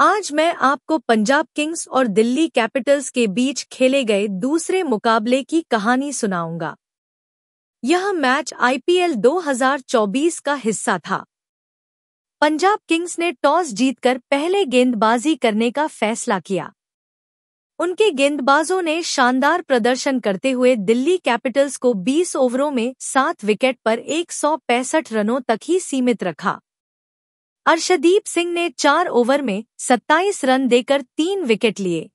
आज मैं आपको पंजाब किंग्स और दिल्ली कैपिटल्स के बीच खेले गए दूसरे मुकाबले की कहानी सुनाऊंगा यह मैच आईपीएल 2024 का हिस्सा था पंजाब किंग्स ने टॉस जीतकर पहले गेंदबाजी करने का फैसला किया उनके गेंदबाजों ने शानदार प्रदर्शन करते हुए दिल्ली कैपिटल्स को 20 ओवरों में सात विकेट पर एक रनों तक ही सीमित रखा अर्शदीप सिंह ने चार ओवर में 27 रन देकर तीन विकेट लिए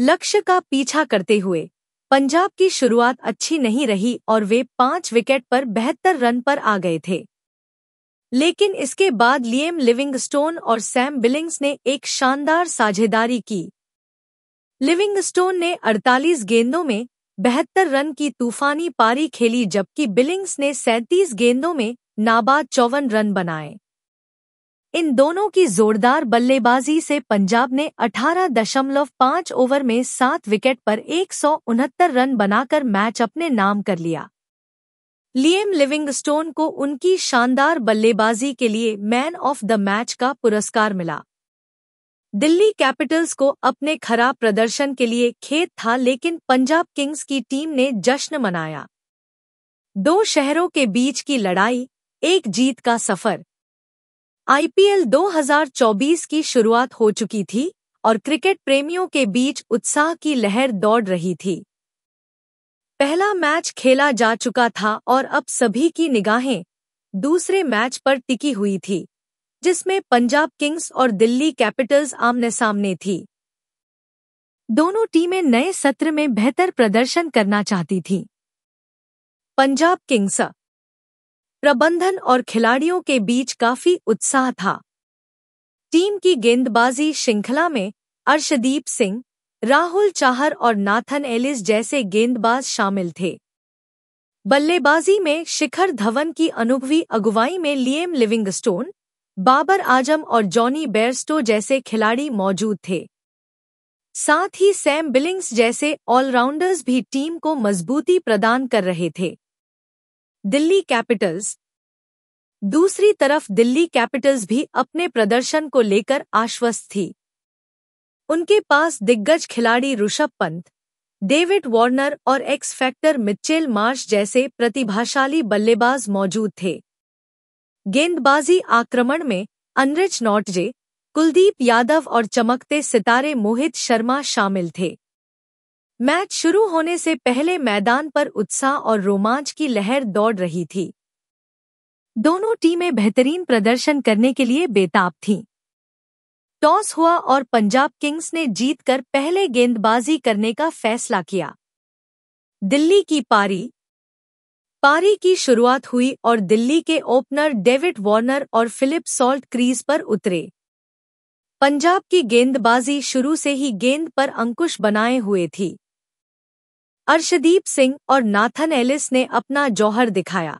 लक्ष्य का पीछा करते हुए पंजाब की शुरुआत अच्छी नहीं रही और वे पांच विकेट पर बेहतर रन पर आ गए थे लेकिन इसके बाद लियम लिविंगस्टोन और सैम बिलिंग्स ने एक शानदार साझेदारी की लिविंगस्टोन ने 48 गेंदों में बेहतर रन की तूफानी पारी खेली जबकि बिलिंग्स ने 37 गेंदों में नाबाद चौवन रन बनाए इन दोनों की जोरदार बल्लेबाजी से पंजाब ने 18.5 ओवर में सात विकेट पर एक रन बनाकर मैच अपने नाम कर लिया लियम लिविंगस्टोन को उनकी शानदार बल्लेबाजी के लिए मैन ऑफ द मैच का पुरस्कार मिला दिल्ली कैपिटल्स को अपने खराब प्रदर्शन के लिए खेद था लेकिन पंजाब किंग्स की टीम ने जश्न मनाया दो शहरों के बीच की लड़ाई एक जीत का सफर आईपीएल 2024 की शुरुआत हो चुकी थी और क्रिकेट प्रेमियों के बीच उत्साह की लहर दौड़ रही थी पहला मैच खेला जा चुका था और अब सभी की निगाहें दूसरे मैच पर टिकी हुई थी जिसमें पंजाब किंग्स और दिल्ली कैपिटल्स आमने सामने थी दोनों टीमें नए सत्र में बेहतर प्रदर्शन करना चाहती थीं। पंजाब किंग्स प्रबंधन और खिलाड़ियों के बीच काफी उत्साह था टीम की गेंदबाजी श्रृंखला में अर्शदीप सिंह राहुल चाहर और नाथन एलिस जैसे गेंदबाज शामिल थे बल्लेबाजी में शिखर धवन की अनुभवी अगुवाई में लियम लिविंगस्टोन बाबर आजम और जॉनी बेरस्टो जैसे खिलाड़ी मौजूद थे साथ ही सैम बिलिंग्स जैसे ऑलराउंडर्स भी टीम को मजबूती प्रदान कर रहे थे दिल्ली कैपिटल्स दूसरी तरफ दिल्ली कैपिटल्स भी अपने प्रदर्शन को लेकर आश्वस्त थी उनके पास दिग्गज खिलाड़ी ऋषभ पंत डेविड वार्नर और एक्स फैक्टर मिचेल मार्श जैसे प्रतिभाशाली बल्लेबाज मौजूद थे गेंदबाजी आक्रमण में अनरिच नॉटजे कुलदीप यादव और चमकते सितारे मोहित शर्मा शामिल थे मैच शुरू होने से पहले मैदान पर उत्साह और रोमांच की लहर दौड़ रही थी दोनों टीमें बेहतरीन प्रदर्शन करने के लिए बेताब थीं। टॉस हुआ और पंजाब किंग्स ने जीतकर पहले गेंदबाजी करने का फैसला किया दिल्ली की पारी पारी की शुरुआत हुई और दिल्ली के ओपनर डेविड वार्नर और फिलिप सॉल्ट क्रीज पर उतरे पंजाब की गेंदबाजी शुरू से ही गेंद पर अंकुश बनाए हुए थी अर्शदीप सिंह और नाथन एलिस ने अपना जौहर दिखाया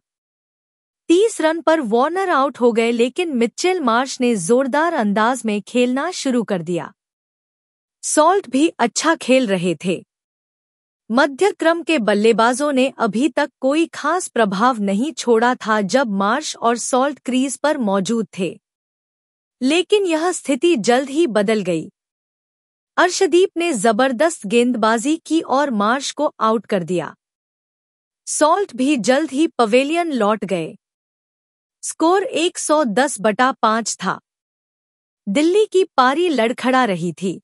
तीस रन पर वार्नर आउट हो गए लेकिन मिचेल मार्श ने जोरदार अंदाज में खेलना शुरू कर दिया सॉल्ट भी अच्छा खेल रहे थे मध्य क्रम के बल्लेबाजों ने अभी तक कोई खास प्रभाव नहीं छोड़ा था जब मार्श और सॉल्ट क्रीज पर मौजूद थे लेकिन यह स्थिति जल्द ही बदल गई अर्शदीप ने जबरदस्त गेंदबाजी की और मार्श को आउट कर दिया सॉल्ट भी जल्द ही पवेलियन लौट गए स्कोर 110 बटा पांच था दिल्ली की पारी लड़खड़ा रही थी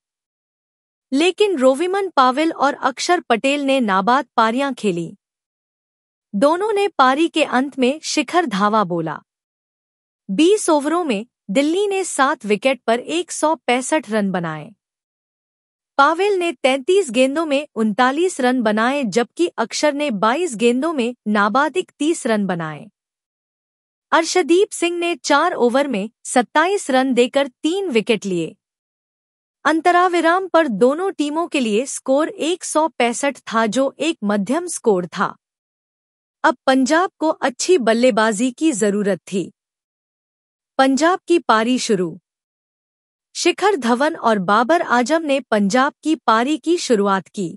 लेकिन रोविमन पावेल और अक्षर पटेल ने नाबाद पारियां खेली दोनों ने पारी के अंत में शिखर धावा बोला 20 ओवरों में दिल्ली ने सात विकेट पर एक रन बनाए पावेल ने 33 गेंदों में उनतालीस रन बनाए जबकि अक्षर ने 22 गेंदों में नाबादिक 30 रन बनाए अर्शदीप सिंह ने चार ओवर में 27 रन देकर तीन विकेट लिए अंतराविराम पर दोनों टीमों के लिए स्कोर एक था जो एक मध्यम स्कोर था अब पंजाब को अच्छी बल्लेबाजी की जरूरत थी पंजाब की पारी शुरू शिखर धवन और बाबर आजम ने पंजाब की पारी की शुरुआत की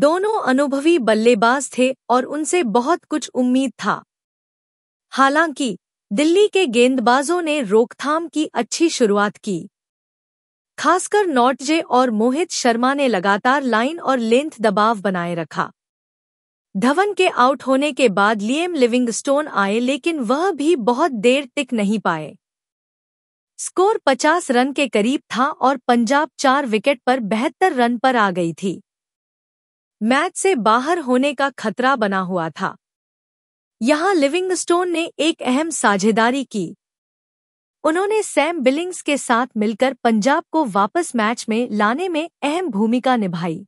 दोनों अनुभवी बल्लेबाज थे और उनसे बहुत कुछ उम्मीद था हालांकि दिल्ली के गेंदबाजों ने रोकथाम की अच्छी शुरुआत की खासकर नॉटजे और मोहित शर्मा ने लगातार लाइन और लेंथ दबाव बनाए रखा धवन के आउट होने के बाद लियम लिविंगस्टोन आए लेकिन वह भी बहुत देर टिक नहीं पाए स्कोर 50 रन के करीब था और पंजाब चार विकेट पर बेहतर रन पर आ गई थी मैच से बाहर होने का खतरा बना हुआ था यहां लिविंगस्टोन ने एक अहम साझेदारी की उन्होंने सैम बिलिंग्स के साथ मिलकर पंजाब को वापस मैच में लाने में अहम भूमिका निभाई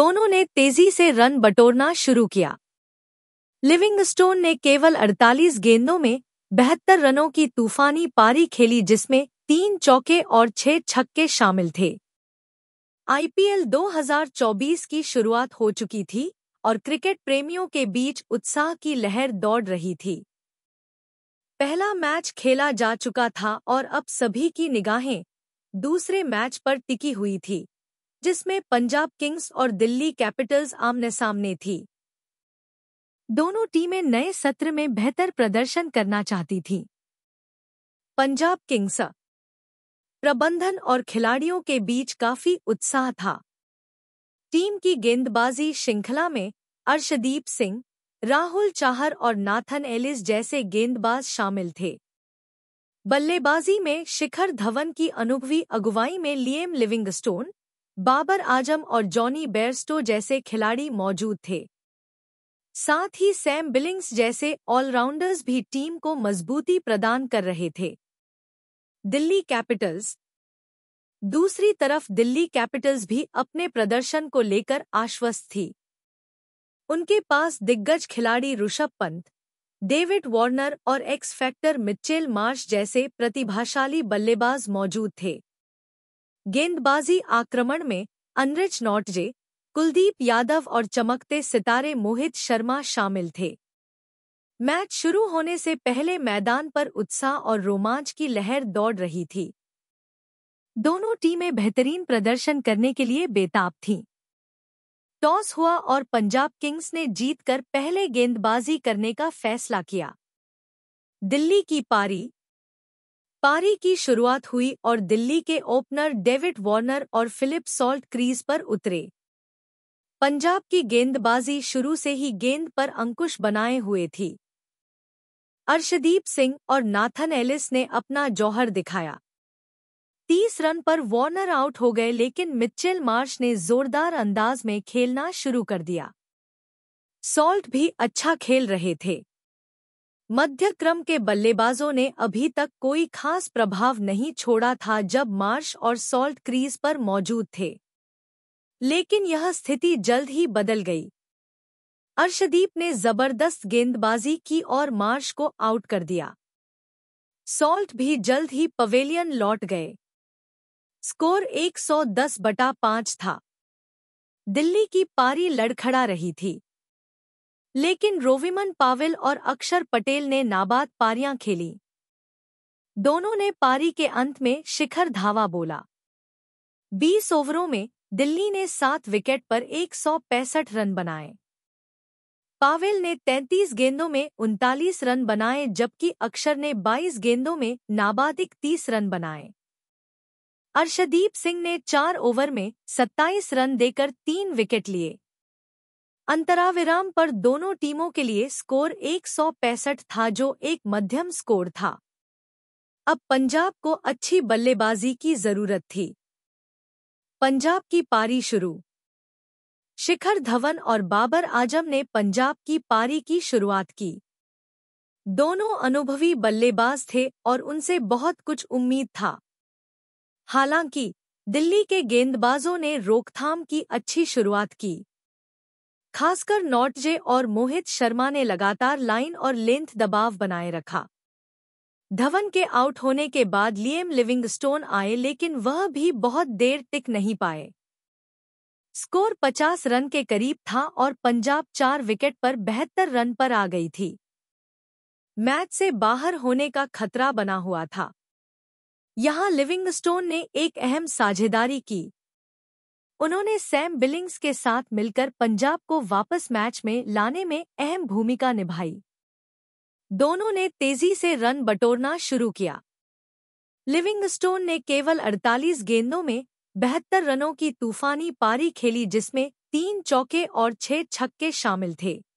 दोनों ने तेजी से रन बटोरना शुरू किया लिविंगस्टोन ने केवल 48 गेंदों में बहत्तर रनों की तूफानी पारी खेली जिसमें तीन चौके और छह छक्के शामिल थे आईपीएल 2024 की शुरुआत हो चुकी थी और क्रिकेट प्रेमियों के बीच उत्साह की लहर दौड़ रही थी पहला मैच खेला जा चुका था और अब सभी की निगाहें दूसरे मैच पर टिकी हुई थी जिसमें पंजाब किंग्स और दिल्ली कैपिटल्स आमने सामने थी दोनों टीमें नए सत्र में बेहतर प्रदर्शन करना चाहती थीं। पंजाब किंग्स प्रबंधन और खिलाड़ियों के बीच काफी उत्साह था टीम की गेंदबाजी श्रृंखला में अर्शदीप सिंह राहुल चाहर और नाथन एलिस जैसे गेंदबाज शामिल थे बल्लेबाजी में शिखर धवन की अनुभवी अगुवाई में लियम लिविंगस्टोन बाबर आजम और जॉनी बेयरस्टो जैसे खिलाड़ी मौजूद थे साथ ही सैम बिलिंग्स जैसे ऑलराउंडर्स भी टीम को मजबूती प्रदान कर रहे थे दिल्ली कैपिटल्स दूसरी तरफ दिल्ली कैपिटल्स भी अपने प्रदर्शन को लेकर आश्वस्त थी उनके पास दिग्गज खिलाड़ी ऋषभ पंत डेविड वार्नर और एक्स फैक्टर मिचेल मार्श जैसे प्रतिभाशाली बल्लेबाज मौजूद थे गेंदबाजी आक्रमण में अनरिच नॉटजे कुलदीप यादव और चमकते सितारे मोहित शर्मा शामिल थे मैच शुरू होने से पहले मैदान पर उत्साह और रोमांच की लहर दौड़ रही थी दोनों टीमें बेहतरीन प्रदर्शन करने के लिए बेताब थीं। टॉस हुआ और पंजाब किंग्स ने जीतकर पहले गेंदबाजी करने का फैसला किया दिल्ली की पारी पारी की शुरुआत हुई और दिल्ली के ओपनर डेविड वार्नर और फिलिप सॉल्ट क्रीज पर उतरे पंजाब की गेंदबाजी शुरू से ही गेंद पर अंकुश बनाए हुए थी अर्शदीप सिंह और नाथन एलिस ने अपना जौहर दिखाया तीस रन पर वार्नर आउट हो गए लेकिन मिचेल मार्श ने जोरदार अंदाज में खेलना शुरू कर दिया सॉल्ट भी अच्छा खेल रहे थे मध्य क्रम के बल्लेबाजों ने अभी तक कोई खास प्रभाव नहीं छोड़ा था जब मार्श और सॉल्ट क्रीज पर मौजूद थे लेकिन यह स्थिति जल्द ही बदल गई अर्शदीप ने जबरदस्त गेंदबाजी की और मार्श को आउट कर दिया सॉल्ट भी जल्द ही पवेलियन लौट गए स्कोर 110 बटा पांच था दिल्ली की पारी लड़खड़ा रही थी लेकिन रोविमन पावेल और अक्षर पटेल ने नाबाद पारियां खेली दोनों ने पारी के अंत में शिखर धावा बोला 20 ओवरों में दिल्ली ने सात विकेट पर एक रन बनाए पावेल ने 33 गेंदों में उनतालीस रन बनाए जबकि अक्षर ने 22 गेंदों में नाबादिक 30 रन बनाए अर्शदीप सिंह ने चार ओवर में 27 रन देकर तीन विकेट लिए अंतराविराम पर दोनों टीमों के लिए स्कोर एक था जो एक मध्यम स्कोर था अब पंजाब को अच्छी बल्लेबाजी की जरूरत थी पंजाब की पारी शुरू शिखर धवन और बाबर आजम ने पंजाब की पारी की शुरुआत की दोनों अनुभवी बल्लेबाज थे और उनसे बहुत कुछ उम्मीद था हालांकि दिल्ली के गेंदबाजों ने रोकथाम की अच्छी शुरुआत की खासकर नॉटजे और मोहित शर्मा ने लगातार लाइन और लेंथ दबाव बनाए रखा धवन के आउट होने के बाद लियम लिविंगस्टोन आए लेकिन वह भी बहुत देर टिक नहीं पाए स्कोर 50 रन के करीब था और पंजाब चार विकेट पर बेहतर रन पर आ गई थी मैच से बाहर होने का खतरा बना हुआ था यहां लिविंगस्टोन ने एक अहम साझेदारी की उन्होंने सैम बिलिंग्स के साथ मिलकर पंजाब को वापस मैच में लाने में अहम भूमिका निभाई दोनों ने तेजी से रन बटोरना शुरू किया लिविंगस्टोन ने केवल 48 गेंदों में बहत्तर रनों की तूफानी पारी खेली जिसमें तीन चौके और छह छक्के शामिल थे